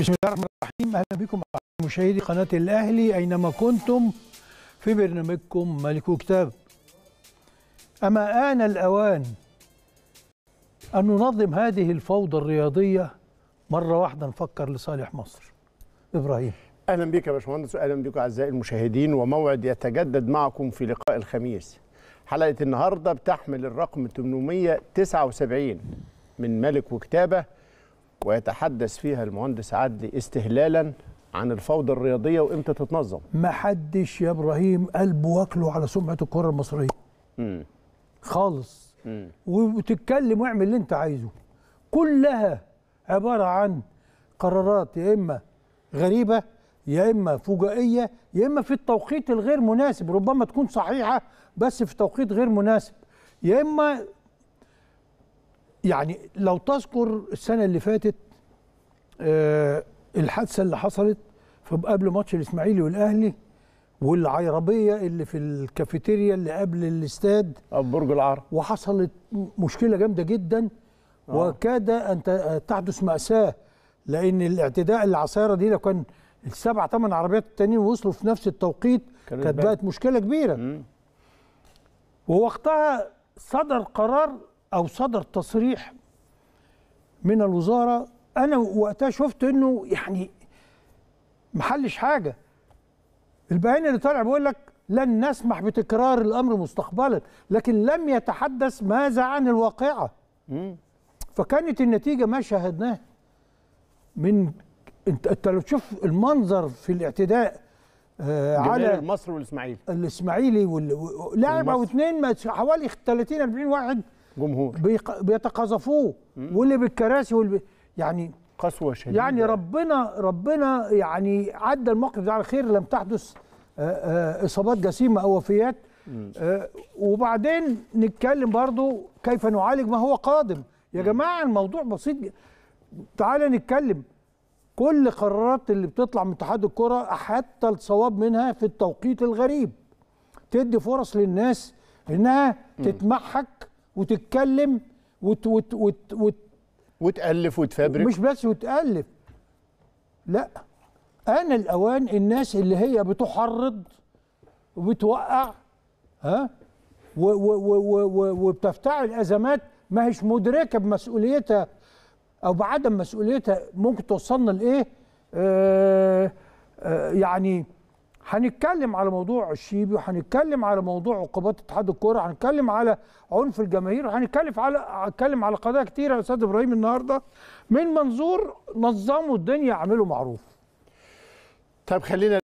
بسم الله الرحمن الرحيم اهلا بكم مشاهدي قناه الاهلي اينما كنتم في برنامجكم ملك كتاب اما ان الاوان ان ننظم هذه الفوضى الرياضيه مره واحده نفكر لصالح مصر ابراهيم اهلا بك يا باشمهندس واهلا بكم اعزائي المشاهدين وموعد يتجدد معكم في لقاء الخميس حلقه النهارده بتحمل الرقم 879 من ملك وكتابه ويتحدث فيها المهندس عدلي استهلالا عن الفوضى الرياضيه وامتى تتنظم ما حدش يا ابراهيم قلبه واكله على سمعه الكره المصريه امم خالص مم. وتتكلم واعمل اللي انت عايزه كلها عباره عن قرارات يا اما غريبه يا اما فجائيه يا اما في التوقيت الغير مناسب ربما تكون صحيحه بس في توقيت غير مناسب يا اما يعني لو تذكر السنه اللي فاتت آه الحادثه اللي حصلت قبل ماتش الاسماعيلي والاهلي والعربيه اللي في الكافيتيريا اللي قبل الاستاد برج العرب وحصلت مشكله جامده جدا آه. وكاد ان تحدث ماساه لان الاعتداء اللي على دي لو كان السبع ثمان عربيات التانيين وصلوا في نفس التوقيت كانت بقت مشكله كبيره مم. ووقتها صدر قرار او صدر تصريح من الوزاره انا وقتها شفت انه يعني محلش حاجه البيان اللي طالع بيقول لك لن نسمح بتكرار الامر مستقبلا لكن لم يتحدث ماذا عن الواقعه فكانت النتيجه ما شاهدناه من انت انت لو تشوف المنظر في الاعتداء آه، على مصر والاسماعيلي الاسماعيلي وال... لاعب او اثنين حوالي 30 40 واحد جمهور بيق... بيتقاذفوه واللي بالكراسي واللي يعني قسوه شديده يعني ربنا ربنا يعني عدى الموقف ده على خير لم تحدث اصابات جسيمه او وفيات وبعدين نتكلم برضو كيف نعالج ما هو قادم يا جماعه الموضوع بسيط تعالى نتكلم كل قرارات اللي بتطلع من اتحاد الكره حتى الصواب منها في التوقيت الغريب تدي فرص للناس انها تتمحك وتتكلم وت وت وت وت وتالف وتفبرك مش بس وتالف لا انا الاوان الناس اللي هي بتحرض وبتوقع ها وبتفتعل ازمات ما هيش مدركه بمسؤوليتها او بعدم مسؤوليتها ممكن توصلنا لايه آه آه يعني هنتكلم على موضوع الشيبي وهنتكلم على موضوع عقوبات اتحاد الكوره هنتكلم على عنف الجماهير وهنتكلم على هنتكلم على قضايا كتيره يا استاذ ابراهيم النهارده من منظور نظموا الدنيا عملوا معروف طب خلينا